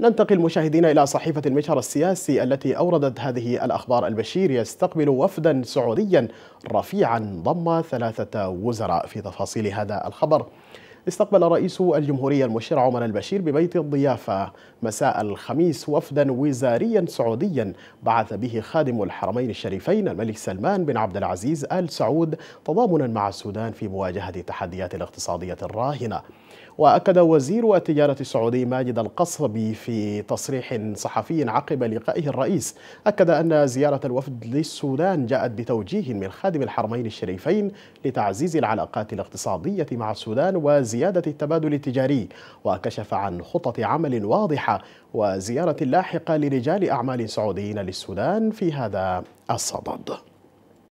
ننتقل مشاهدينا إلى صحيفة المجهر السياسي التي أوردت هذه الأخبار البشير يستقبل وفدا سعوديا رفيعا ضم ثلاثة وزراء في تفاصيل هذا الخبر استقبل رئيس الجمهورية المشير عمر البشير ببيت الضيافة مساء الخميس وفدا وزاريا سعوديا بعث به خادم الحرمين الشريفين الملك سلمان بن عبد العزيز آل سعود تضامنا مع السودان في مواجهة التحديات الاقتصادية الراهنة وأكد وزير التجارة السعودي ماجد القصبي في تصريح صحفي عقب لقائه الرئيس أكد أن زيارة الوفد للسودان جاءت بتوجيه من خادم الحرمين الشريفين لتعزيز العلاقات الاقتصادية مع السودان وزيارة زيادة التبادل التجاري وكشف عن خطط عمل واضحة وزيارة لاحقة لرجال أعمال سعوديين للسودان في هذا الصدد